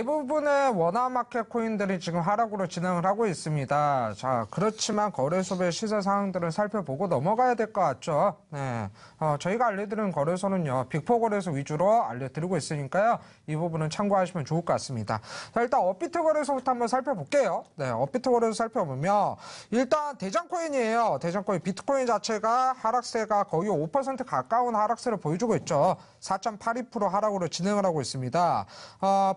대부분의 원화마켓 코인들이 지금 하락으로 진행을 하고 있습니다. 자, 그렇지만 거래소별 시세 상황들을 살펴보고 넘어가야 될 것 같죠. 네. 어, 저희가 알려드리는 거래소는요, 빅포 거래소 위주로 알려드리고 있으니까요, 이 부분은 참고하시면 좋을 것 같습니다. 자, 일단 업비트 거래소부터 한번 살펴볼게요. 네, 업비트 거래소 살펴보면, 일단 대장 코인이에요. 대장 코인, 비트코인 자체가 하락세가 거의 5% 가까운 하락세를 보여주고 있죠. 4.82% 하락으로 진행을 하고 있습니다. 어,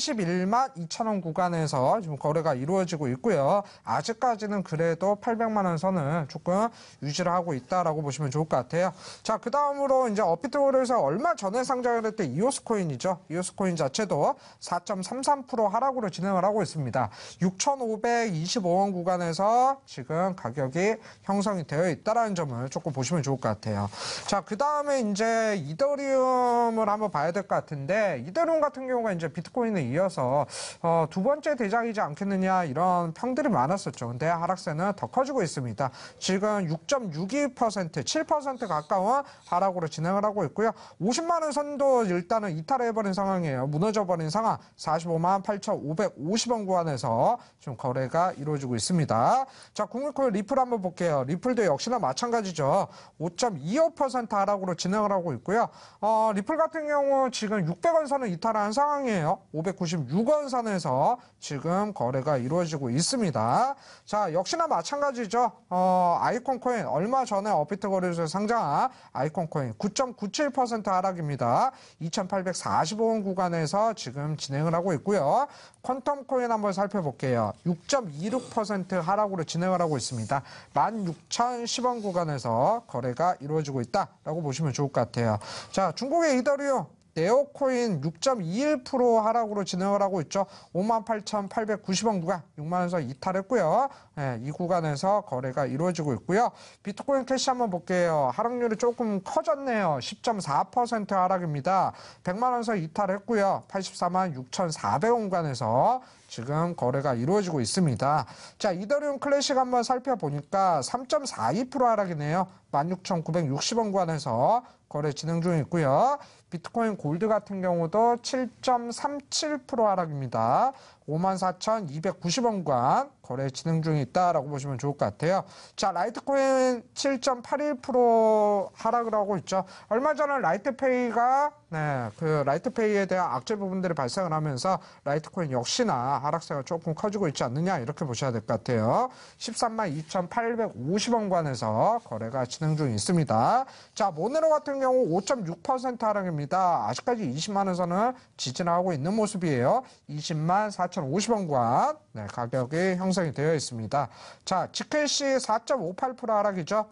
31만 2천 원 구간에서 지금 거래가 이루어지고 있고요. 아직까지는 그래도 800만 원 선은 조금 유지를 하고 있다라고 보시면 좋을 것 같아요. 자, 그 다음으로 이제 어피트홀에서 얼마 전에 상장을 했대 이오스 코인이죠. 이오스 코인 자체도 4.33% 하락으로 진행을 하고 있습니다. 6,525원 구간에서 지금 가격이 형성이 되어 있다라는 점을 조금 보시면 좋을 것 같아요. 자, 그 다음에 이제 이더리움을 한번 봐야 될 것 같은데 이더리움 같은 경우가 이제 비트코인의 이어서 어, 두 번째 대장이지 않겠느냐 이런 평들이 많았었죠. 근데 하락세는 더 커지고 있습니다. 지금 6.62% 7% 가까운 하락으로 진행을 하고 있고요. 50만 원 선도 일단은 이탈해버린 상황이에요. 무너져버린 상황 45만 8,550원 구간에서 지금 거래가 이루어지고 있습니다. 자, 국물콜 리플 한번 볼게요. 리플도 역시나 마찬가지죠. 5.25% 하락으로 진행을 하고 있고요. 어, 리플 같은 경우 지금 600원 선을 이탈한 상황이에요. 500 1,596원 선에서 지금 거래가 이루어지고 있습니다. 자, 역시나 마찬가지죠. 어, 아이콘 코인 얼마 전에 어피트 거래소에 상장한 아이콘 코인 9.97% 하락입니다. 2,845원 구간에서 지금 진행을 하고 있고요. 퀀텀 코인 한번 살펴볼게요. 6.26% 하락으로 진행을 하고 있습니다. 16,010원 구간에서 거래가 이루어지고 있다라고 보시면 좋을 것 같아요. 자, 중국의 이더리움 에어코인6.21% 하락으로 진행을 하고 있죠. 58,890원 구간 6만원에서 이탈했고요. 예, 이 구간에서 거래가 이루어지고 있고요. 비트코인 캐시 한번 볼게요. 하락률이 조금 커졌네요. 10.4% 하락입니다. 100만원에서 이탈했고요. 84만 6,400원 구간에서 지금 거래가 이루어지고 있습니다. 자, 이더리움 클래식 한번 살펴보니까 3.42% 하락이네요. 16,960원 관에서 거래 진행 중에 있고요. 비트코인 골드 같은 경우도 7.37% 하락입니다. 54,290원 관 거래 진행 중에 있다라고 보시면 좋을 것 같아요. 자, 라이트코인 7.81% 하락을 하고 있죠. 얼마 전에 라이트페이가 네, 그 라이트페이에 대한 악재 부분들이 발생을 하면서 라이트코인 역시나 하락세가 조금 커지고 있지 않느냐 이렇게 보셔야 될 것 같아요. 13만 2,850원관에서 거래가 진행 중에 있습니다. 자, 모네로 같은 경우 5.6% 하락입니다. 아직까지 20만 원에서는지진하고 있는 모습이에요. 20만 4,050원관. 네, 가격이 형성이 되어 있습니다. 자, 지켈시 4.58% 하락이죠.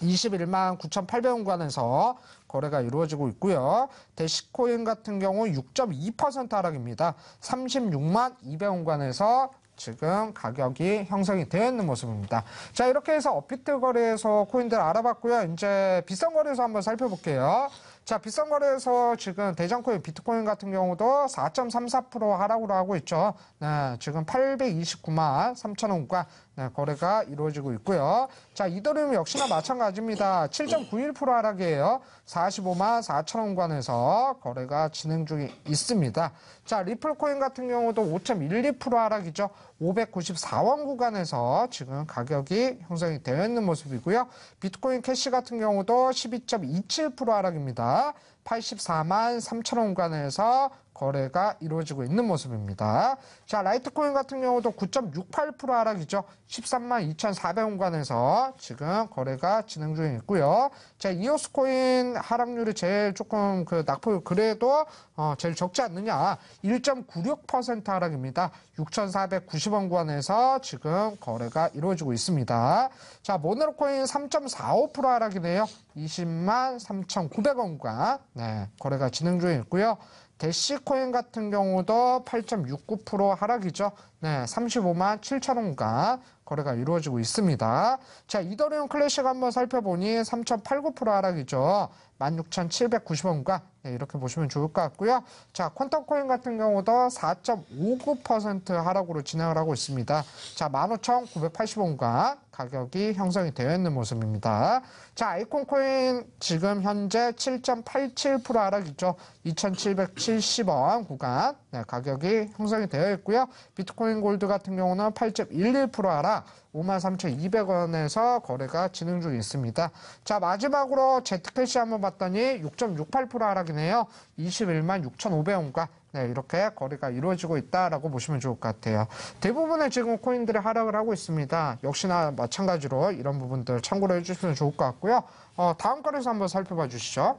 21만 9 8 0 0원관에서 거래가 이루어지고 있고요. 대시코인 같은 경우 6.2% 하락입니다. 36만 2 0 0원관에서 지금 가격이 형성이 되어 있는 모습입니다. 자, 이렇게 해서 업비트 거래에서 코인들 알아봤고요. 이제 비싼 거래에서 한번 살펴볼게요. 자, 비싼 거래에서 지금 대장코인, 비트코인 같은 경우도 4.34% 하락으로 하고 있죠. 네, 지금 829만 3천 원과 네, 거래가 이루어지고 있고요. 자, 이더리움 역시나 마찬가지입니다. 7.91% 하락이에요. 45만 4천 원관에서 거래가 진행 중에 있습니다. 자, 리플코인 같은 경우도 5.12% 하락이죠. 594원 구간에서 지금 가격이 형성이 되어 있는 모습이고요. 비트코인 캐시 같은 경우도 12.27% 하락입니다. 84만 3천 원간에서 거래가 이루어지고 있는 모습입니다. 자, 라이트코인 같은 경우도 9.68% 하락이죠. 13만 2,400원간에서 지금 거래가 진행 중에 있고요. 자, 이오스코인 하락률이 제일 조금 그 낙폭 그래도 어, 제일 적지 않느냐. 1.96% 하락입니다. 6,490원 구간에서 지금 거래가 이루어지고 있습니다. 자, 모나로코인 3.45% 하락이네요. 20만 3,900원 구간. 네, 거래가 진행 중에 있고요. 대시코인 같은 경우도 8.69% 하락이죠. 네, 35만 7천 원가 거래가 이루어지고 있습니다. 자, 이더리움 클래식 한번 살펴보니 3.89% 하락이죠. 16,790원가 네, 이렇게 보시면 좋을 것 같고요. 자, 퀀텀 코인 같은 경우도 4.59% 하락으로 진행을 하고 있습니다. 자, 15,980원가 가격이 형성이 되어 있는 모습입니다. 자, 아이콘 코인 지금 현재 7.87% 하락이죠. 2,770원 구간 네, 가격이 형성이 되어 있고요. 비트코인 골드 같은 경우는 8.11% 하락 53,200원에서 거래가 진행 중에 있습니다. 자 마지막으로 제트캐시 한번 봤더니 6.68% 하락이네요. 21만 6,500원과 네, 이렇게 거래가 이루어지고 있다라고 보시면 좋을 것 같아요. 대부분의 지금 코인들이 하락을 하고 있습니다. 역시나 마찬가지로 이런 부분들 참고를 해주시면 좋을 것 같고요. 어, 다음 거래서 한번 살펴봐 주시죠.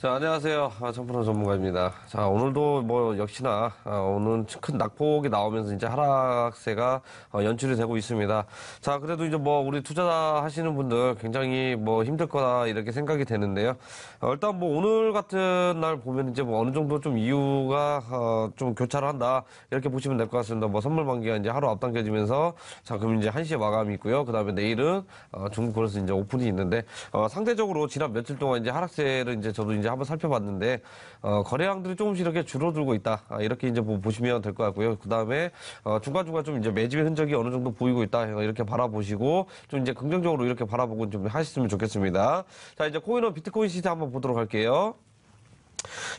자, 안녕하세요. 아, 천프로 전문가입니다. 자, 오늘도 뭐 역시나 아, 오늘 큰 낙폭이 나오면서 이제 하락세가 어, 연출이 되고 있습니다. 자, 그래도 이제 뭐 우리 투자하시는 분들 굉장히 뭐 힘들 거다 이렇게 생각이 되는데요. 어, 일단 뭐 오늘 같은 날 보면 이제 뭐 어느 정도 좀 이유가 어, 좀 교차를 한다. 이렇게 보시면 될 것 같습니다. 뭐 선물 만기가 이제 하루 앞당겨지면서 자, 그럼 이제 한시에 마감이 있고요. 그다음에 내일은 어, 중국 거래소 이제 오픈이 있는데 어, 상대적으로 지난 며칠 동안 이제 하락세를 이제 저도 이제 이제 한번 살펴봤는데 어, 거래량들이 조금씩 이렇게 줄어들고 있다 아, 이렇게 이제 뭐 보시면 될 것 같고요. 그 다음에 어, 중간 중간 좀 이제 매집의 흔적이 어느 정도 보이고 있다 어, 이렇게 바라보시고 좀 이제 긍정적으로 이렇게 바라보고 좀 하셨으면 좋겠습니다. 자 이제 코인은 비트코인 시세 한번 보도록 할게요.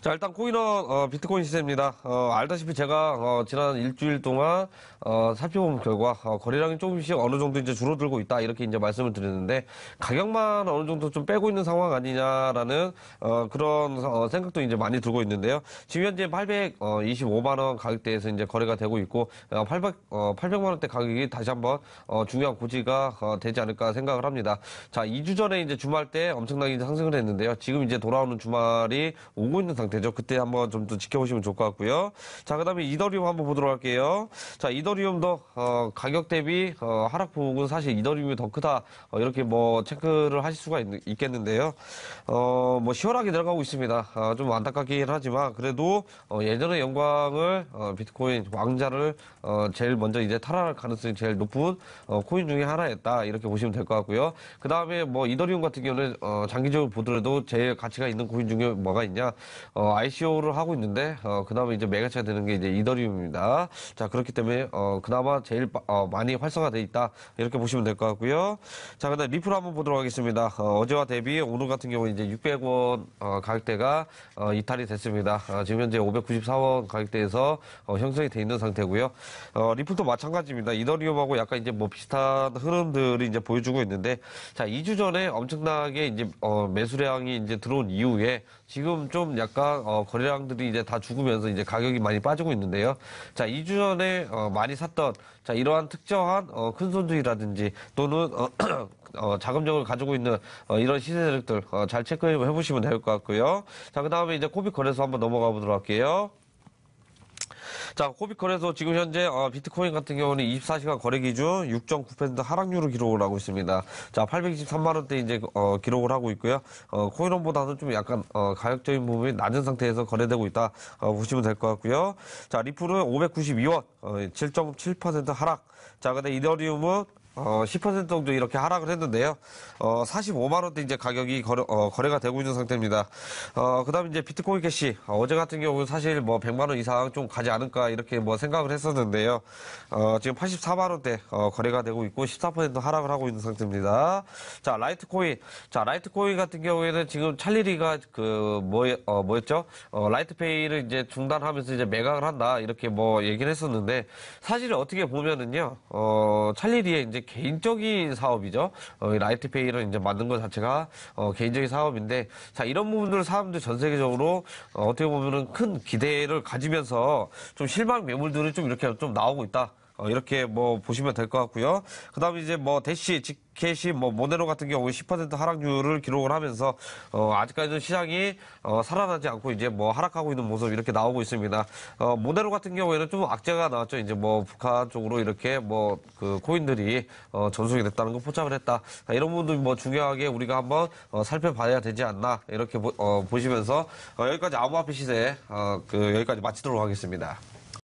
자, 일단 코인은 어, 비트코인 시세입니다. 어, 알다시피 제가 어, 지난 일주일 동안 어, 살펴본 결과 어, 거래량이 조금씩 어느 정도 이제 줄어들고 있다 이렇게 이제 말씀을 드렸는데 가격만 어느 정도 좀 빼고 있는 상황 아니냐라는 어, 그런 생각도 이제 많이 들고 있는데요. 지금 현재 825만 원 가격대에서 이제 거래가 되고 있고 800 800만 원대 가격이 다시 한번 중요한 고지가 되지 않을까 생각을 합니다. 자, 2주 전에 이제 주말 때 엄청나게 상승을 했는데요. 지금 이제 돌아오는 주말이 오고 있는 있는 상태죠. 그때 한번 좀 더 지켜보시면 좋을 것 같고요. 자, 그 다음에 이더리움 한번 보도록 할게요. 자, 이더리움도 어, 가격 대비 어, 하락 폭은 사실 이더리움이 더 크다. 어, 이렇게 뭐 체크를 하실 수가 있, 겠는데요 어, 뭐 시원하게 내려가고 있습니다. 어, 좀 안타깝긴 하지만 그래도 어, 예전의 영광을 어, 비트코인 왕자를 어, 제일 먼저 이제 탈환할 가능성이 제일 높은 어, 코인 중에 하나였다. 이렇게 보시면 될 것 같고요. 그 다음에 뭐 이더리움 같은 경우는 어, 장기적으로 보더라도 제일 가치가 있는 코인 중에 뭐가 있냐? 어, ICO를 하고 있는데 어, 그나마 이제 매개체가 되는 게 이제 이더리움입니다. 자 그렇기 때문에 어, 그나마 제일 어, 많이 활성화돼 있다 이렇게 보시면 될 것 같고요. 자 그다음 리플 한번 보도록 하겠습니다. 어, 제와 대비 오늘 같은 경우 이제 600원 어, 가격대가 어, 이탈이 됐습니다. 어, 지금 현재 594원 가격대에서 어, 형성이 돼 있는 상태고요. 어, 리플도 마찬가지입니다. 이더리움하고 약간 이제 뭐 비슷한 흐름들이 이제 보여주고 있는데 자 2주 전에 엄청나게 이제 어, 매수량이 이제 들어온 이후에 지금 좀 약간 어, 거래량들이 이제 다 죽으면서 이제 가격이 많이 빠지고 있는데요. 자, 2주 전에 어, 많이 샀던 자, 이러한 특정한 어, 큰손주이라든지 또는 어, 어, 자금력을 가지고 있는 어, 이런 시세 세력들 어, 잘 체크해 보시면 될 것 같고요. 자, 그 다음에 이제 코빅 거래소 한번 넘어가 보도록 할게요. 자, 코비컬에서 지금 현재 어, 비트코인 같은 경우는 24시간 거래 기준 6.9% 하락률을 기록을 하고 있습니다. 자, 823만 원대 이제 어, 기록을 하고 있고요. 어, 코인원보다는 좀 약간 어, 가격적인 부분이 낮은 상태에서 거래되고 있다 어, 보시면 될 것 같고요. 자, 리플은 592원, 어, 7.7% 하락. 자, 근데 이더리움은 어, 10% 정도 이렇게 하락을 했는데요. 어, 45만 원대 이제 가격이 거래, 어, 가 되고 있는 상태입니다. 어, 그다음 이제 비트코인 캐시 어, 제 같은 경우 사실 뭐 100만 원 이상 좀 가지 않을까 이렇게 뭐 생각을 했었는데요. 어, 지금 84만 원대 어, 거래가 되고 있고 14% 하락을 하고 있는 상태입니다. 자 라이트코인 자 라이트코인 같은 경우에는 지금 찰리리가 그 뭐, 어, 뭐였죠? 어, 라이트페이를 이제 중단하면서 이제 매각을 한다 이렇게 뭐 얘기를 했었는데 사실 어떻게 보면은요. 어, 찰리리의 이제 개인적인 사업이죠. 어, 라이트페이를 이제 만든 것 자체가 어, 개인적인 사업인데 자 이런 부분들을 사람들 전 세계적으로 어, 어떻게 보면은 큰 기대를 가지면서 좀 실망 매물들을좀 이렇게 좀 나오고 있다. 어, 이렇게 뭐 보시면 될 것 같고요. 그다음 이제 뭐 대시 직캐시 뭐 모네로 같은 경우 10% 하락률을 기록을 하면서 어, 아직까지도 시장이 어, 살아나지 않고 이제 뭐 하락하고 있는 모습 이렇게 나오고 있습니다. 어, 모네로 같은 경우에는 좀 악재가 나왔죠. 이제 뭐 북한 쪽으로 이렇게 뭐그 코인들이 어, 전송이 됐다는 거 포착을 했다. 이런 부분도 뭐 중요하게 우리가 한번 어, 살펴봐야 되지 않나 이렇게 보, 어, 보시면서 어, 여기까지 아호화폐 시세 어, 그 여기까지 마치도록 하겠습니다.